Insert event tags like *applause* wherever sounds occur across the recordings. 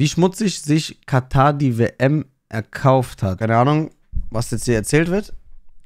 wie schmutzig sich Katar die WM erkauft hat. Keine Ahnung, was jetzt hier erzählt wird,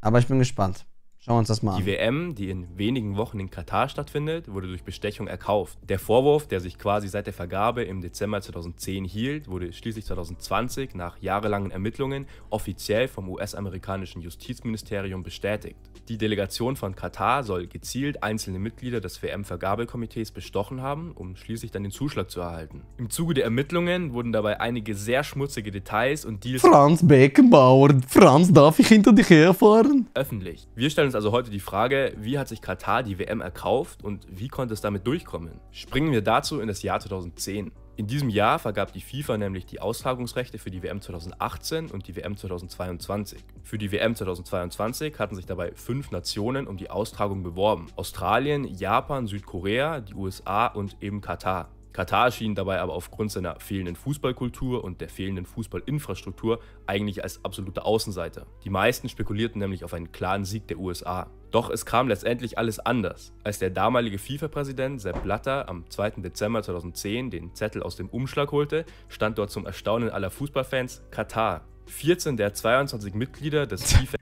aber ich bin gespannt. Schauen wir uns das mal an. Die WM, die in wenigen Wochen in Katar stattfindet, wurde durch Bestechung erkauft. Der Vorwurf, der sich quasi seit der Vergabe im Dezember 2010 hielt, wurde schließlich 2020 nach jahrelangen Ermittlungen offiziell vom US-amerikanischen Justizministerium bestätigt. Die Delegation von Katar soll gezielt einzelne Mitglieder des WM-Vergabekomitees bestochen haben, um schließlich dann den Zuschlag zu erhalten. Im Zuge der Ermittlungen wurden dabei einige sehr schmutzige Details und Deals Franz Beckenbauer, Franz, darf ich hinter dich herfahren? Öffentlich. Wir stellen uns also heute die Frage, wie hat sich Katar die WM erkauft und wie konnte es damit durchkommen? Springen wir dazu in das Jahr 2010. In diesem Jahr vergab die FIFA nämlich die Austragungsrechte für die WM 2018 und die WM 2022. Für die WM 2022 hatten sich dabei fünf Nationen um die Austragung beworben. Australien, Japan, Südkorea, die USA und eben Katar. Katar schien dabei aber aufgrund seiner fehlenden Fußballkultur und der fehlenden Fußballinfrastruktur eigentlich als absolute Außenseiter. Die meisten spekulierten nämlich auf einen klaren Sieg der USA. Doch es kam letztendlich alles anders. Als der damalige FIFA-Präsident Sepp Blatter am 2. Dezember 2010 den Zettel aus dem Umschlag holte, stand dort zum Erstaunen aller Fußballfans Katar. 14 der 22 Mitglieder des *laughs* FIFA.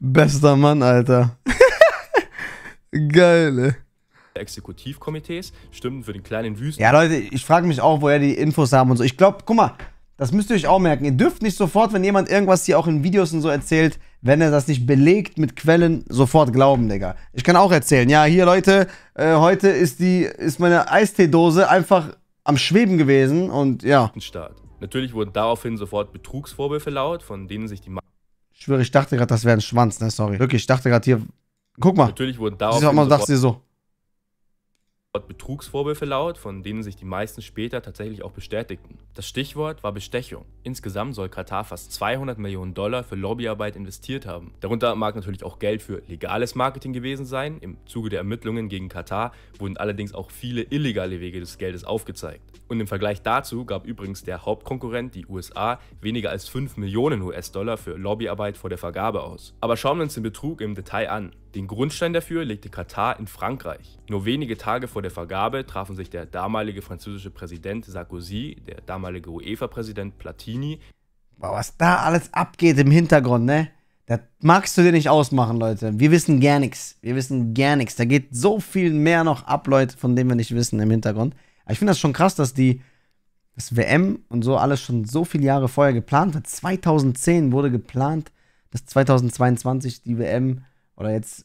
Bester Mann, Alter. *laughs* Geil. Exekutivkomitees stimmen für den kleinen Wüsten. Ja, Leute, ich frage mich auch, woher die Infos haben und so. Ich glaube, guck mal, das müsst ihr euch auch merken. Ihr dürft nicht sofort, wenn jemand irgendwas hier auch in Videos und so erzählt, wenn er das nicht belegt mit Quellen, sofort glauben, Digga. Ich kann auch erzählen, ja, hier Leute, äh, heute ist die, ist meine Eisteedose einfach am Schweben gewesen und ja. Staat. Natürlich wurden daraufhin sofort Betrugsvorwürfe laut, von denen sich die. Ma ich schwöre, ich dachte gerade, das wäre ein Schwanz, ne? Sorry. Wirklich, ich dachte gerade hier. Guck mal. Natürlich wurden daraufhin. Mal, sofort Sagst sie so. Betrugsvorwürfe laut, von denen sich die meisten später tatsächlich auch bestätigten. Das Stichwort war Bestechung. Insgesamt soll Katar fast 200 Millionen Dollar für Lobbyarbeit investiert haben. Darunter mag natürlich auch Geld für legales Marketing gewesen sein. Im Zuge der Ermittlungen gegen Katar wurden allerdings auch viele illegale Wege des Geldes aufgezeigt. Und im Vergleich dazu gab übrigens der Hauptkonkurrent, die USA, weniger als 5 Millionen US-Dollar für Lobbyarbeit vor der Vergabe aus. Aber schauen wir uns den Betrug im Detail an. Den Grundstein dafür legte Katar in Frankreich. Nur wenige Tage vor der Vergabe trafen sich der damalige französische Präsident Sarkozy, der damalige damalige UEFA-Präsident Platini. Boah, was da alles abgeht im Hintergrund, ne? Das magst du dir nicht ausmachen, Leute. Wir wissen gar nichts. Wir wissen gar nichts. Da geht so viel mehr noch ab, Leute, von dem wir nicht wissen im Hintergrund. Aber ich finde das schon krass, dass die das WM und so alles schon so viele Jahre vorher geplant wird. 2010 wurde geplant, dass 2022 die WM oder jetzt,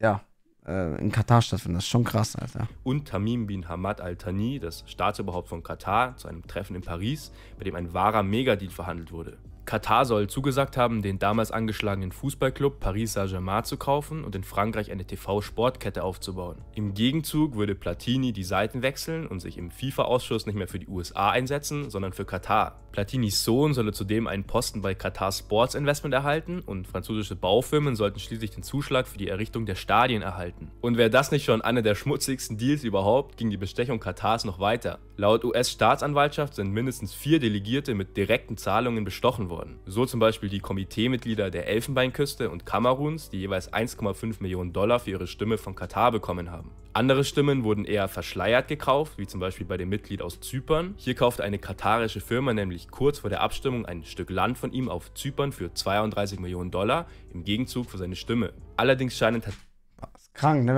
ja, äh, in Katar stattfinden. Das ist schon krass, Alter. Und Tamim bin Hamad Al-Thani, das Staatsoberhaupt von Katar, zu einem Treffen in Paris, bei dem ein wahrer Megadeal verhandelt wurde. Katar soll zugesagt haben, den damals angeschlagenen Fußballclub Paris Saint-Germain zu kaufen und in Frankreich eine TV-Sportkette aufzubauen. Im Gegenzug würde Platini die Seiten wechseln und sich im FIFA-Ausschuss nicht mehr für die USA einsetzen, sondern für Katar. Platinis Sohn solle zudem einen Posten bei Katar Sports Investment erhalten und französische Baufirmen sollten schließlich den Zuschlag für die Errichtung der Stadien erhalten. Und wäre das nicht schon einer der schmutzigsten Deals überhaupt, ging die Bestechung Katars noch weiter. Laut US-Staatsanwaltschaft sind mindestens vier Delegierte mit direkten Zahlungen bestochen worden. So zum Beispiel die Komiteemitglieder der Elfenbeinküste und Kameruns, die jeweils 1,5 Millionen Dollar für ihre Stimme von Katar bekommen haben. Andere Stimmen wurden eher verschleiert gekauft, wie zum Beispiel bei dem Mitglied aus Zypern. Hier kaufte eine katarische Firma nämlich kurz vor der Abstimmung ein Stück Land von ihm auf Zypern für 32 Millionen Dollar im Gegenzug für seine Stimme. Allerdings scheinen Krank, ne?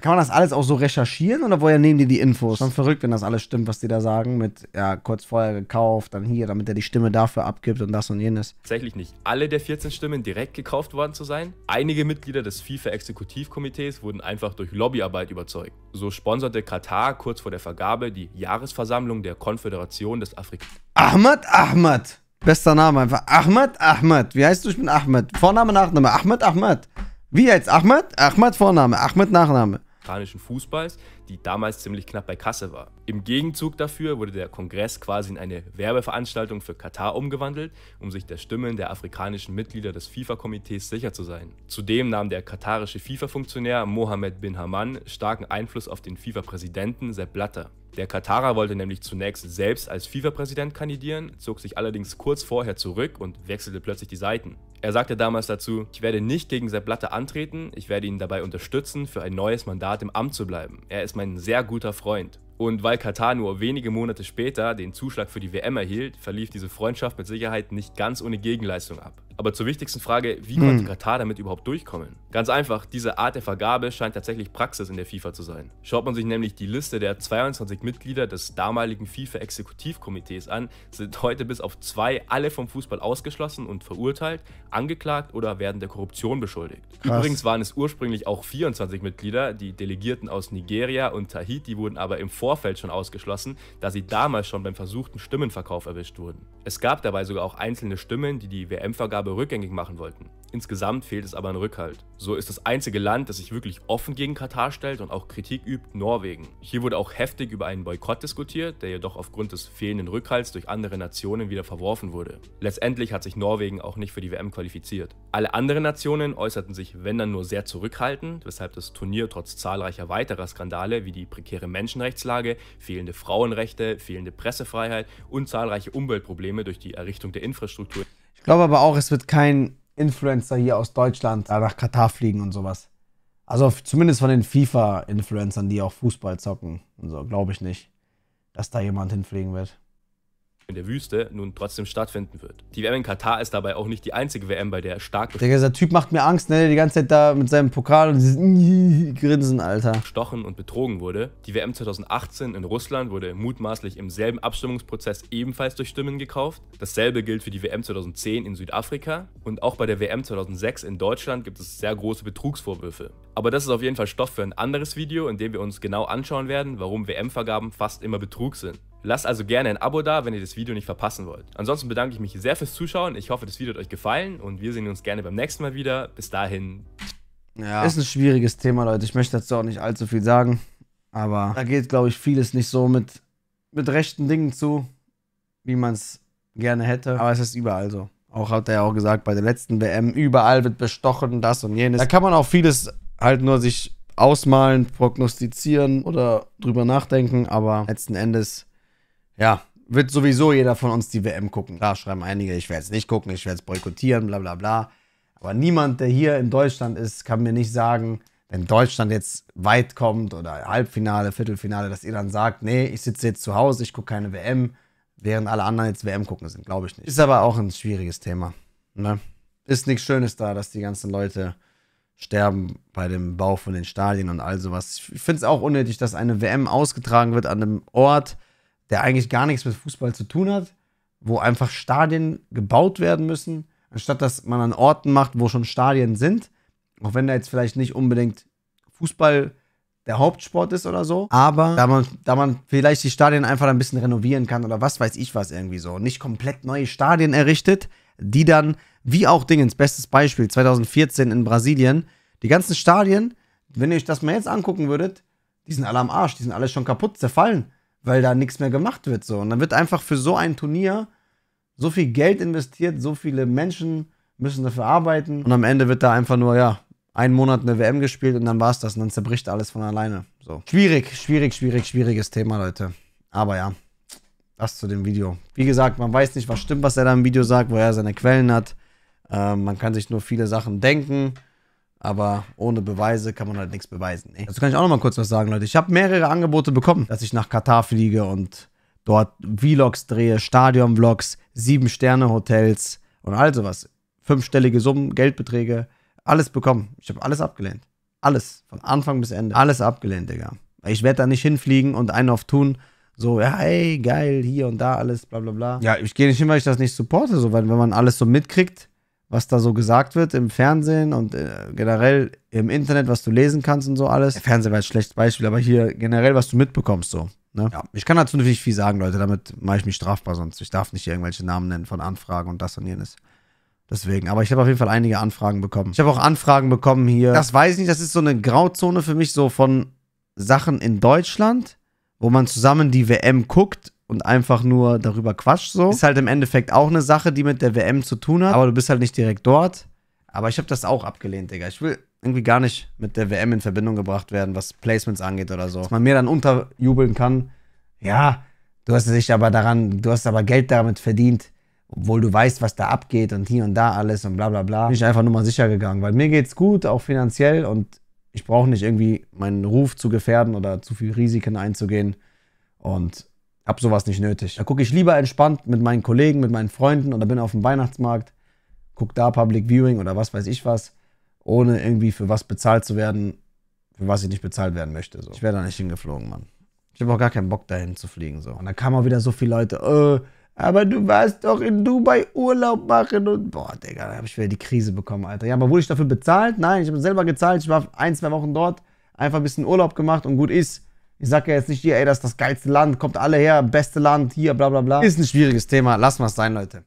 Kann man das alles auch so recherchieren oder woher nehmen die die Infos? Schon verrückt, wenn das alles stimmt, was die da sagen mit, ja, kurz vorher gekauft, dann hier, damit er die Stimme dafür abgibt und das und jenes. Tatsächlich nicht. Alle der 14 Stimmen direkt gekauft worden zu sein. Einige Mitglieder des FIFA-Exekutivkomitees wurden einfach durch Lobbyarbeit überzeugt. So sponserte Katar kurz vor der Vergabe die Jahresversammlung der Konföderation des Afrika. Ahmad Ahmad! Bester Name einfach. Ahmad Ahmad. Wie heißt du? Ich bin Ahmad. Vorname, Nachname. Ahmad Ahmad. Wie jetzt? Ahmad? Ahmad Vorname, Ahmad Nachname. Iranischen Fußballs, die damals ziemlich knapp bei Kasse war. Im Gegenzug dafür wurde der Kongress quasi in eine Werbeveranstaltung für Katar umgewandelt, um sich der Stimmen der afrikanischen Mitglieder des FIFA-Komitees sicher zu sein. Zudem nahm der katarische FIFA-Funktionär Mohammed bin Haman starken Einfluss auf den FIFA-Präsidenten Sepp Blatter. Der Katarer wollte nämlich zunächst selbst als FIFA-Präsident kandidieren, zog sich allerdings kurz vorher zurück und wechselte plötzlich die Seiten. Er sagte damals dazu, ich werde nicht gegen Sepp Blatter antreten, ich werde ihn dabei unterstützen, für ein neues Mandat im Amt zu bleiben. Er ist mein mein sehr guter Freund. Und weil Katar nur wenige Monate später den Zuschlag für die WM erhielt, verlief diese Freundschaft mit Sicherheit nicht ganz ohne Gegenleistung ab. Aber zur wichtigsten Frage, wie hm. konnte Katar damit überhaupt durchkommen? Ganz einfach, diese Art der Vergabe scheint tatsächlich Praxis in der FIFA zu sein. Schaut man sich nämlich die Liste der 22 Mitglieder des damaligen FIFA-Exekutivkomitees an, sind heute bis auf zwei alle vom Fußball ausgeschlossen und verurteilt, angeklagt oder werden der Korruption beschuldigt. Krass. Übrigens waren es ursprünglich auch 24 Mitglieder, die Delegierten aus Nigeria und Tahiti wurden aber im Vorfeld schon ausgeschlossen, da sie damals schon beim versuchten Stimmenverkauf erwischt wurden. Es gab dabei sogar auch einzelne Stimmen, die die WM-Vergabe rückgängig machen wollten. Insgesamt fehlt es aber an Rückhalt. So ist das einzige Land, das sich wirklich offen gegen Katar stellt und auch Kritik übt, Norwegen. Hier wurde auch heftig über einen Boykott diskutiert, der jedoch aufgrund des fehlenden Rückhalts durch andere Nationen wieder verworfen wurde. Letztendlich hat sich Norwegen auch nicht für die WM qualifiziert. Alle anderen Nationen äußerten sich, wenn dann nur sehr zurückhaltend, weshalb das Turnier trotz zahlreicher weiterer Skandale wie die prekäre Menschenrechtslage, fehlende Frauenrechte, fehlende Pressefreiheit und zahlreiche Umweltprobleme durch die Errichtung der Infrastruktur. Ich glaube aber auch, es wird kein Influencer hier aus Deutschland nach Katar fliegen und sowas. Also zumindest von den FIFA-Influencern, die auch Fußball zocken und so, glaube ich nicht, dass da jemand hinfliegen wird in der Wüste nun trotzdem stattfinden wird. Die WM in Katar ist dabei auch nicht die einzige WM, bei der stark Digga, dieser Typ macht mir Angst, ne? Die ganze Zeit da mit seinem Pokal und dieses *laughs* Grinsen, Alter. Bestochen und betrogen wurde. Die WM 2018 in Russland wurde mutmaßlich im selben Abstimmungsprozess ebenfalls durch Stimmen gekauft. Dasselbe gilt für die WM 2010 in Südafrika. Und auch bei der WM 2006 in Deutschland gibt es sehr große Betrugsvorwürfe. Aber das ist auf jeden Fall Stoff für ein anderes Video, in dem wir uns genau anschauen werden, warum WM-Vergaben fast immer Betrug sind. Lasst also gerne ein Abo da, wenn ihr das Video nicht verpassen wollt. Ansonsten bedanke ich mich sehr fürs Zuschauen. Ich hoffe, das Video hat euch gefallen und wir sehen uns gerne beim nächsten Mal wieder. Bis dahin. Ja. Ist ein schwieriges Thema, Leute. Ich möchte dazu auch nicht allzu viel sagen. Aber da geht, glaube ich, vieles nicht so mit, mit rechten Dingen zu, wie man es gerne hätte. Aber es ist überall so. Auch hat er ja auch gesagt, bei der letzten WM, überall wird bestochen, das und jenes. Da kann man auch vieles halt nur sich ausmalen, prognostizieren oder drüber nachdenken, aber letzten Endes ja, wird sowieso jeder von uns die WM gucken. Da schreiben einige, ich werde es nicht gucken, ich werde es boykottieren, bla bla bla. Aber niemand, der hier in Deutschland ist, kann mir nicht sagen, wenn Deutschland jetzt weit kommt oder Halbfinale, Viertelfinale, dass ihr dann sagt, nee, ich sitze jetzt zu Hause, ich gucke keine WM, während alle anderen jetzt WM gucken sind. Glaube ich nicht. Ist aber auch ein schwieriges Thema. Ne? Ist nichts Schönes da, dass die ganzen Leute sterben bei dem Bau von den Stadien und all sowas. Ich finde es auch unnötig, dass eine WM ausgetragen wird an einem Ort, der eigentlich gar nichts mit Fußball zu tun hat, wo einfach Stadien gebaut werden müssen, anstatt dass man an Orten macht, wo schon Stadien sind, auch wenn da jetzt vielleicht nicht unbedingt Fußball der Hauptsport ist oder so, aber da man, da man vielleicht die Stadien einfach ein bisschen renovieren kann oder was weiß ich was irgendwie so, nicht komplett neue Stadien errichtet, die dann, wie auch Dingens, bestes Beispiel, 2014 in Brasilien, die ganzen Stadien, wenn ihr euch das mal jetzt angucken würdet, die sind alle am Arsch, die sind alle schon kaputt, zerfallen weil da nichts mehr gemacht wird. So. Und dann wird einfach für so ein Turnier so viel Geld investiert, so viele Menschen müssen dafür arbeiten. Und am Ende wird da einfach nur, ja, einen Monat eine WM gespielt und dann war's das. Und dann zerbricht alles von alleine. So. Schwierig, schwierig, schwierig, schwieriges Thema, Leute. Aber ja, das zu dem Video. Wie gesagt, man weiß nicht, was stimmt, was er da im Video sagt, wo er seine Quellen hat. Ähm, man kann sich nur viele Sachen denken. Aber ohne Beweise kann man halt nichts beweisen. Nee. Dazu kann ich auch noch mal kurz was sagen, Leute. Ich habe mehrere Angebote bekommen, dass ich nach Katar fliege und dort Vlogs drehe, Stadion-Vlogs, Sieben-Sterne-Hotels und all sowas. Fünfstellige Summen, Geldbeträge, alles bekommen. Ich habe alles abgelehnt. Alles. Von Anfang bis Ende. Alles abgelehnt, Digga. Ich werde da nicht hinfliegen und einen auf tun, so, ja, hey, geil, hier und da alles, bla bla bla. Ja, ich gehe nicht hin, weil ich das nicht supporte, so, weil wenn man alles so mitkriegt, was da so gesagt wird im Fernsehen und äh, generell im Internet, was du lesen kannst und so alles. Der Fernsehen war ein schlechtes Beispiel, aber hier generell, was du mitbekommst so. Ne? Ja. Ich kann dazu natürlich viel sagen, Leute, damit mache ich mich strafbar sonst. Ich darf nicht irgendwelche Namen nennen von Anfragen und das und jenes. Deswegen, aber ich habe auf jeden Fall einige Anfragen bekommen. Ich habe auch Anfragen bekommen hier. Das weiß ich nicht, das ist so eine Grauzone für mich, so von Sachen in Deutschland, wo man zusammen die WM guckt und einfach nur darüber quatscht so. Ist halt im Endeffekt auch eine Sache, die mit der WM zu tun hat, aber du bist halt nicht direkt dort. Aber ich habe das auch abgelehnt, Digga. Ich will irgendwie gar nicht mit der WM in Verbindung gebracht werden, was Placements angeht oder so. Dass man mir dann unterjubeln kann, ja, du hast dich aber daran, du hast aber Geld damit verdient, obwohl du weißt, was da abgeht und hier und da alles und bla bla bla. Bin ich einfach nur mal sicher gegangen, weil mir geht's gut, auch finanziell und ich brauche nicht irgendwie meinen Ruf zu gefährden oder zu viel Risiken einzugehen. Und hab sowas nicht nötig. Da gucke ich lieber entspannt mit meinen Kollegen, mit meinen Freunden oder bin auf dem Weihnachtsmarkt, gucke da Public Viewing oder was weiß ich was, ohne irgendwie für was bezahlt zu werden, für was ich nicht bezahlt werden möchte. So. Ich wäre da nicht hingeflogen, Mann. Ich habe auch gar keinen Bock dahin zu fliegen. So. Und dann kamen auch wieder so viele Leute, äh, aber du warst doch in Dubai Urlaub machen und boah, Digga, da habe ich wieder die Krise bekommen, Alter. Ja, aber wurde ich dafür bezahlt? Nein, ich habe selber gezahlt. Ich war ein, zwei Wochen dort, einfach ein bisschen Urlaub gemacht und gut ist. Ich sag ja jetzt nicht hier, ey, das ist das geilste Land, kommt alle her, beste Land, hier, bla bla bla. Ist ein schwieriges Thema, lassen wir sein, Leute.